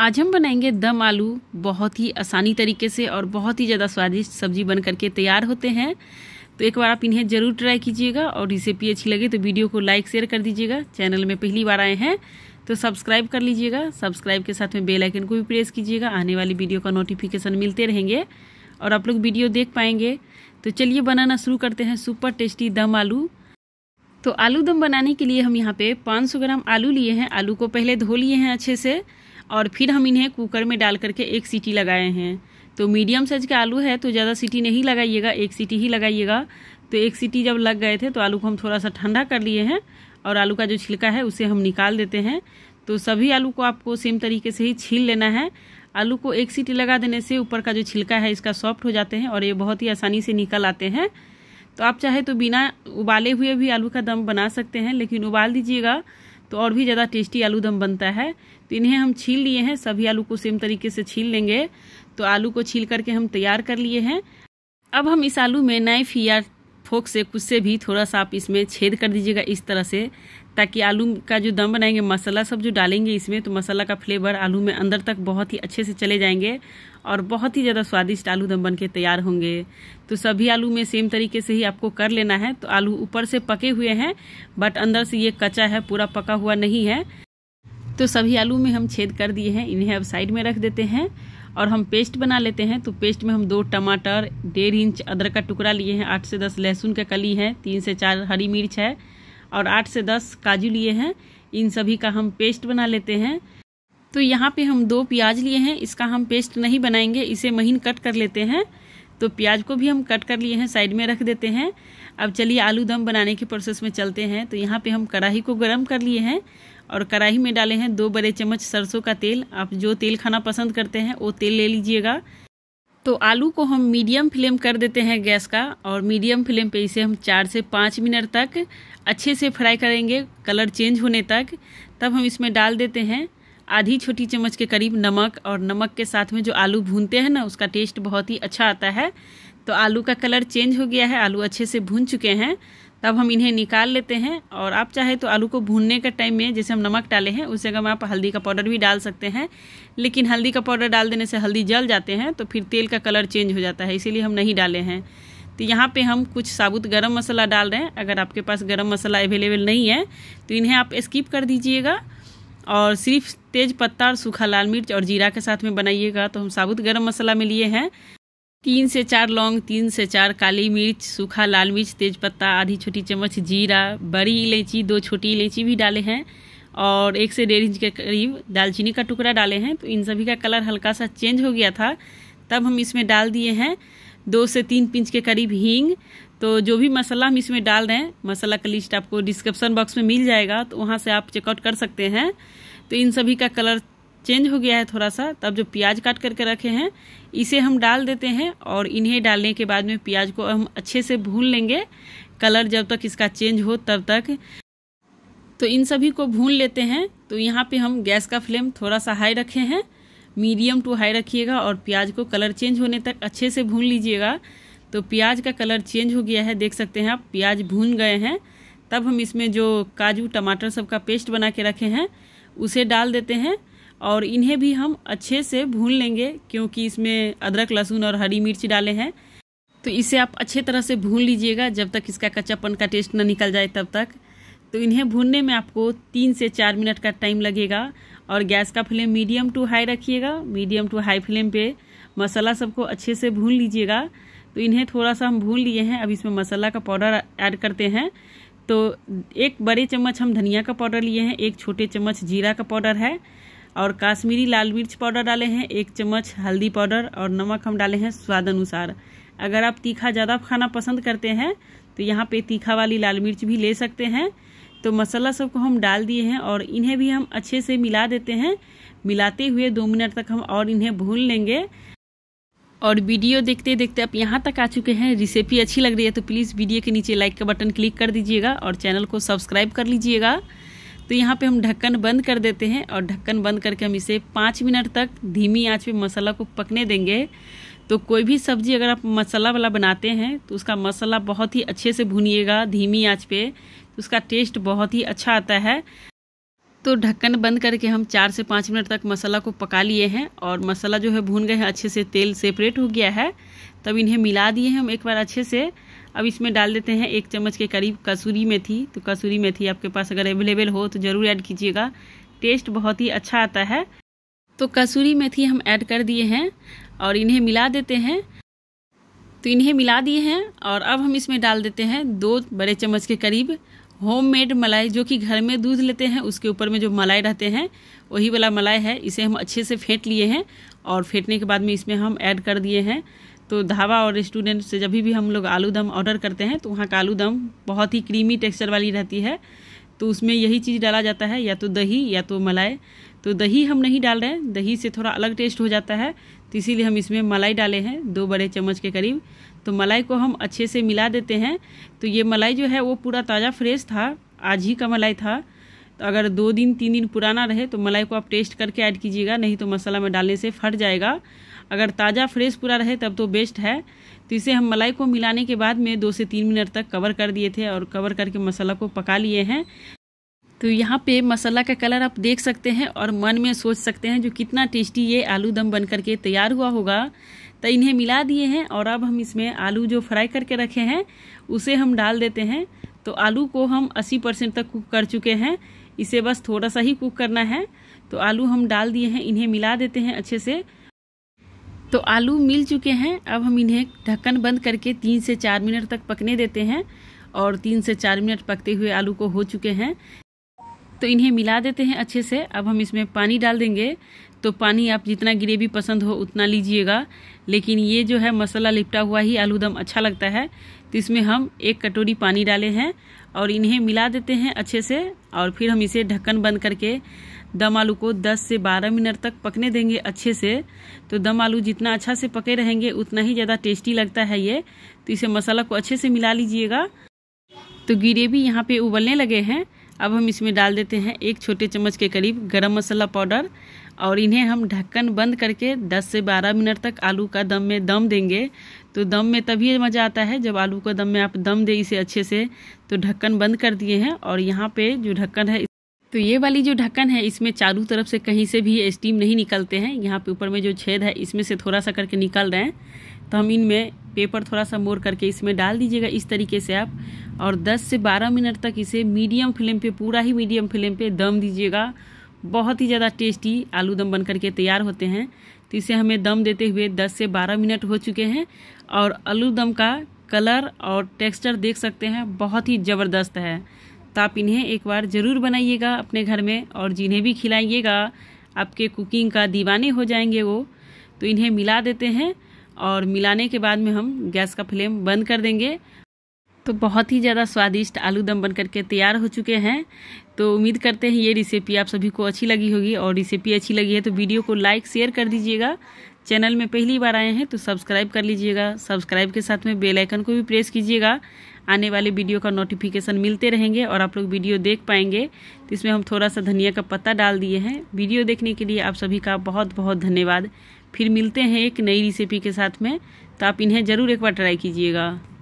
आज हम बनाएंगे दम आलू बहुत ही आसानी तरीके से और बहुत ही ज़्यादा स्वादिष्ट सब्जी बन करके तैयार होते हैं तो एक बार आप इन्हें ज़रूर ट्राई कीजिएगा और रेसिपी अच्छी लगे तो वीडियो को लाइक शेयर कर दीजिएगा चैनल में पहली बार आए हैं तो सब्सक्राइब कर लीजिएगा सब्सक्राइब के साथ में बेल आइकन को भी प्रेस कीजिएगा आने वाली वीडियो का नोटिफिकेशन मिलते रहेंगे और आप लोग वीडियो देख पाएंगे तो चलिए बनाना शुरू करते हैं सुपर टेस्टी दम आलू तो आलू दम बनाने के लिए हम यहाँ पे 500 ग्राम आलू लिए हैं आलू को पहले धो लिए हैं अच्छे से और फिर हम इन्हें कुकर में डाल करके एक सीटी लगाए हैं तो मीडियम साइज के आलू है तो ज़्यादा सीटी नहीं लगाइएगा एक सीटी ही लगाइएगा तो एक सीटी जब लग गए थे तो आलू को हम थोड़ा सा ठंडा कर लिए हैं और आलू का जो छिलका है उसे हम निकाल देते हैं तो सभी आलू को आपको सेम तरीके से ही छील लेना है आलू को एक सीटी लगा देने से ऊपर का जो छिलका है इसका सॉफ्ट हो जाते हैं और ये बहुत ही आसानी से निकल आते हैं तो आप चाहे तो बिना उबाले हुए भी आलू का दम बना सकते हैं लेकिन उबाल दीजिएगा तो और भी ज़्यादा टेस्टी आलू दम बनता है तो इन्हें हम छील लिए हैं सभी आलू को सेम तरीके से छील लेंगे तो आलू को छील करके हम तैयार कर लिए हैं अब हम इस आलू में नाइफ या फोक से कुछ से भी थोड़ा सा आप इसमें छेद कर दीजिएगा इस तरह से ताकि आलू का जो दम बनाएंगे मसाला सब जो डालेंगे इसमें तो मसाला का फ्लेवर आलू में अंदर तक बहुत ही अच्छे से चले जाएंगे और बहुत ही ज़्यादा स्वादिष्ट आलू दम बन के तैयार होंगे तो सभी आलू में सेम तरीके से ही आपको कर लेना है तो आलू ऊपर से पके हुए हैं बट अंदर से ये कच्चा है पूरा पका हुआ नहीं है तो सभी आलू में हम छेद कर दिए हैं इन्हें अब साइड में रख देते हैं और हम पेस्ट बना लेते हैं तो पेस्ट में हम दो टमाटर डेढ़ इंच अदरक का टुकड़ा लिए हैं आठ से दस लहसुन के कली है तीन से चार हरी मिर्च है और आठ से दस काजू लिए हैं इन सभी का हम पेस्ट बना लेते हैं तो यहाँ पे हम दो प्याज लिए हैं इसका हम पेस्ट नहीं बनाएंगे इसे महीन कट कर लेते हैं तो प्याज को भी हम कट कर लिए हैं साइड में रख देते हैं अब चलिए आलू दम बनाने के प्रोसेस में चलते हैं तो यहाँ पे हम कढ़ाई को गर्म कर लिए हैं और कढ़ाई में डाले हैं दो बड़े चम्मच सरसों का तेल आप जो तेल खाना पसंद करते हैं वो तेल ले लीजिएगा तो आलू को हम मीडियम फ्लेम कर देते हैं गैस का और मीडियम फ्लेम पे इसे हम चार से पाँच मिनट तक अच्छे से फ्राई करेंगे कलर चेंज होने तक तब हम इसमें डाल देते हैं आधी छोटी चम्मच के करीब नमक और नमक के साथ में जो आलू भूनते हैं ना उसका टेस्ट बहुत ही अच्छा आता है तो आलू का कलर चेंज हो गया है आलू अच्छे से भून चुके हैं तब हम इन्हें निकाल लेते हैं और आप चाहे तो आलू को भूनने के टाइम में जैसे हम नमक डाले हैं उस जगह में आप हल्दी का पाउडर भी डाल सकते हैं लेकिन हल्दी का पाउडर डाल देने से हल्दी जल जाते हैं तो फिर तेल का कलर चेंज हो जाता है इसीलिए हम नहीं डाले हैं तो यहाँ पे हम कुछ साबुत गरम मसाला डाल रहे हैं अगर आपके पास गरम मसाला अवेलेबल नहीं है तो इन्हें आप स्किप कर दीजिएगा और सिर्फ तेज पत्ता और सूखा लाल मिर्च और जीरा के साथ में बनाइएगा तो हम साबुत गरम मसाला में लिए हैं तीन से चार लौंग तीन से चार काली मिर्च सूखा लाल मिर्च तेज पत्ता आधी छोटी चम्मच जीरा बड़ी इलायची दो छोटी इलायची भी डाले हैं और एक से डेढ़ इंच के करीब दालचीनी का टुकड़ा डाले हैं तो इन सभी का कलर हल्का सा चेंज हो गया था तब हम इसमें डाल दिए हैं दो से तीन पिंच के करीब हींग तो जो भी मसाला हम इसमें डाल रहे हैं मसाला का लिस्ट आपको डिस्क्रिप्शन बॉक्स में मिल जाएगा तो वहाँ से आप चेकआउट कर सकते हैं तो इन सभी का कलर चेंज हो गया है थोड़ा सा तब तो जो प्याज काट करके रखे हैं इसे हम डाल देते हैं और इन्हें डालने के बाद में प्याज को हम अच्छे से भून लेंगे कलर जब तक इसका चेंज हो तब तक तो इन सभी को भून लेते हैं तो यहाँ पे हम गैस का फ्लेम थोड़ा सा हाई रखे हैं मीडियम टू हाई रखिएगा और प्याज को कलर चेंज होने तक अच्छे से भून लीजिएगा तो प्याज का कलर चेंज हो गया है देख सकते हैं आप प्याज भून गए हैं तब हम इसमें जो काजू टमाटर सब का पेस्ट बना के रखे हैं उसे डाल देते हैं और इन्हें भी हम अच्छे से भून लेंगे क्योंकि इसमें अदरक लहसुन और हरी मिर्च डाले हैं तो इसे आप अच्छे तरह से भून लीजिएगा जब तक इसका कच्चापन का टेस्ट ना निकल जाए तब तक तो इन्हें भूनने में आपको तीन से चार मिनट का टाइम लगेगा और गैस का फ्लेम मीडियम टू हाई रखिएगा मीडियम टू हाई फ्लेम पे मसाला सबको अच्छे से भून लीजिएगा तो इन्हें थोड़ा सा हम भून लिए हैं अब इसमें मसाला का पाउडर ऐड करते हैं तो एक बड़े चम्मच हम धनिया का पाउडर लिए हैं एक छोटे चम्मच जीरा का पाउडर है और काश्मीरी लाल मिर्च पाउडर डाले हैं एक चम्मच हल्दी पाउडर और नमक हम डाले हैं स्वाद अनुसार अगर आप तीखा ज़्यादा खाना पसंद करते हैं तो यहाँ पे तीखा वाली लाल मिर्च भी ले सकते हैं तो मसाला सबको हम डाल दिए हैं और इन्हें भी हम अच्छे से मिला देते हैं मिलाते हुए दो मिनट तक हम और इन्हें भून लेंगे और वीडियो देखते देखते आप यहाँ तक आ चुके हैं रेसिपी अच्छी लग रही है तो प्लीज़ वीडियो के नीचे लाइक का बटन क्लिक कर दीजिएगा और चैनल को सब्सक्राइब कर लीजिएगा तो यहाँ पे हम ढक्कन बंद कर देते हैं और ढक्कन बंद करके हम इसे पाँच मिनट तक धीमी आंच पे मसाला को पकने देंगे तो कोई भी सब्जी अगर आप मसाला वाला बनाते हैं तो उसका मसाला बहुत ही अच्छे से भूनिएगा धीमी आँच पे तो उसका टेस्ट बहुत ही अच्छा आता है तो ढक्कन बंद करके हम चार से पाँच मिनट तक मसाला को पका लिए हैं और मसाला जो है भून गए हैं अच्छे से तेल सेपरेट हो गया है तब इन्हें मिला दिए हैं हम एक बार अच्छे से अब इसमें डाल देते हैं एक चम्मच के करीब कसूरी मेथी तो कसूरी मेथी आपके पास अगर अवेलेबल हो तो ज़रूर ऐड कीजिएगा टेस्ट बहुत ही अच्छा आता है तो कसूरी मेथी हम ऐड कर दिए हैं और इन्हें मिला देते हैं तो इन्हें मिला दिए हैं और अब हम इसमें डाल देते हैं दो बड़े चम्मच के करीब होममेड मलाई जो कि घर में दूध लेते हैं उसके ऊपर में जो मलाई रहते हैं वही वाला मलाई है इसे हम अच्छे से फेंट लिए हैं और फेंटने के बाद में इसमें हम ऐड कर दिए हैं तो ढाबा और रेस्टोरेंट से जब भी हम लोग आलू दम ऑर्डर करते हैं तो वहाँ का आलू दम बहुत ही क्रीमी टेक्सचर वाली रहती है तो उसमें यही चीज़ डाला जाता है या तो दही या तो मलाई तो दही हम नहीं डाल रहे हैं दही से थोड़ा अलग टेस्ट हो जाता है तो इसीलिए हम इसमें मलाई डाले हैं दो बड़े चम्मच के करीब तो मलाई को हम अच्छे से मिला देते हैं तो ये मलाई जो है वो पूरा ताज़ा फ्रेश था आज ही का मलाई था तो अगर दो दिन तीन दिन पुराना रहे तो मलाई को आप टेस्ट करके ऐड कीजिएगा नहीं तो मसाला में डालने से फट जाएगा अगर ताज़ा फ्रेश पूरा रहे तब तो बेस्ट है तो इसे हम मलाई को मिलाने के बाद में दो से तीन मिनट तक कवर कर दिए थे और कवर करके मसाला को पका लिए हैं तो यहाँ पे मसाला का कलर आप देख सकते हैं और मन में सोच सकते हैं जो कितना टेस्टी ये आलू दम बन करके तैयार हुआ होगा तो इन्हें मिला दिए हैं और अब हम इसमें आलू जो फ्राई करके रखे हैं उसे हम डाल देते हैं तो आलू को हम 80 परसेंट तक कुक कर चुके हैं इसे बस थोड़ा सा ही कुक करना है तो आलू हम डाल दिए हैं इन्हें मिला देते हैं अच्छे से तो आलू मिल चुके हैं अब हम इन्हें ढक्कन बंद करके तीन से चार मिनट तक पकने देते हैं और तीन से चार मिनट पकते हुए आलू को हो चुके हैं तो इन्हें मिला देते हैं अच्छे से अब हम इसमें पानी डाल देंगे तो पानी आप जितना ग्रेवी पसंद हो उतना लीजिएगा लेकिन ये जो है मसाला लिपटा हुआ ही आलू दम अच्छा लगता है तो इसमें हम एक कटोरी पानी डाले हैं और इन्हें मिला देते हैं अच्छे से और फिर हम इसे ढक्कन बंद करके दम आलू को 10 से 12 मिनट तक पकने देंगे अच्छे से तो दम आलू जितना अच्छा से पके रहेंगे उतना ही ज़्यादा टेस्टी लगता है ये तो इसे मसाला को अच्छे से मिला लीजिएगा तो ग्रेवी यहाँ पे उबलने लगे हैं अब हम इसमें डाल देते हैं एक छोटे चम्मच के करीब गरम मसाला पाउडर और इन्हें हम ढक्कन बंद करके 10 से 12 मिनट तक आलू का दम में दम देंगे तो दम में तभी मज़ा आता है जब आलू का दम में आप दम दे इसे अच्छे से तो ढक्कन बंद कर दिए हैं और यहाँ पे जो ढक्कन है तो ये वाली जो ढक्कन है इसमें चारों तरफ से कहीं से भी स्टीम नहीं निकलते हैं यहाँ पे ऊपर में जो छेद है इसमें से थोड़ा सा करके निकल रहे हैं तो हम इनमें पेपर थोड़ा सा मोड़ करके इसमें डाल दीजिएगा इस तरीके से आप और 10 से 12 मिनट तक इसे मीडियम फ्लेम पे पूरा ही मीडियम फ्लेम पे दम दीजिएगा बहुत ही ज़्यादा टेस्टी आलू दम बन करके तैयार होते हैं तो इसे हमें दम देते हुए दस से बारह मिनट हो चुके हैं और आलू दम का कलर और टेक्स्चर देख सकते हैं बहुत ही ज़बरदस्त है तो आप इन्हें एक बार ज़रूर बनाइएगा अपने घर में और जिन्हें भी खिलाइएगा आपके कुकिंग का दीवाने हो जाएंगे वो तो इन्हें मिला देते हैं और मिलाने के बाद में हम गैस का फ्लेम बंद कर देंगे तो बहुत ही ज़्यादा स्वादिष्ट आलू दम बन करके तैयार हो चुके हैं तो उम्मीद करते हैं ये रेसिपी आप सभी को अच्छी लगी होगी और रेसिपी अच्छी लगी है तो वीडियो को लाइक शेयर कर दीजिएगा चैनल में पहली बार आए हैं तो सब्सक्राइब कर लीजिएगा सब्सक्राइब के साथ में बेल आइकन को भी प्रेस कीजिएगा आने वाले वीडियो का नोटिफिकेशन मिलते रहेंगे और आप लोग वीडियो देख पाएंगे तो इसमें हम थोड़ा सा धनिया का पत्ता डाल दिए हैं वीडियो देखने के लिए आप सभी का बहुत बहुत धन्यवाद फिर मिलते हैं एक नई रेसिपी के साथ में तो आप इन्हें ज़रूर एक बार ट्राई कीजिएगा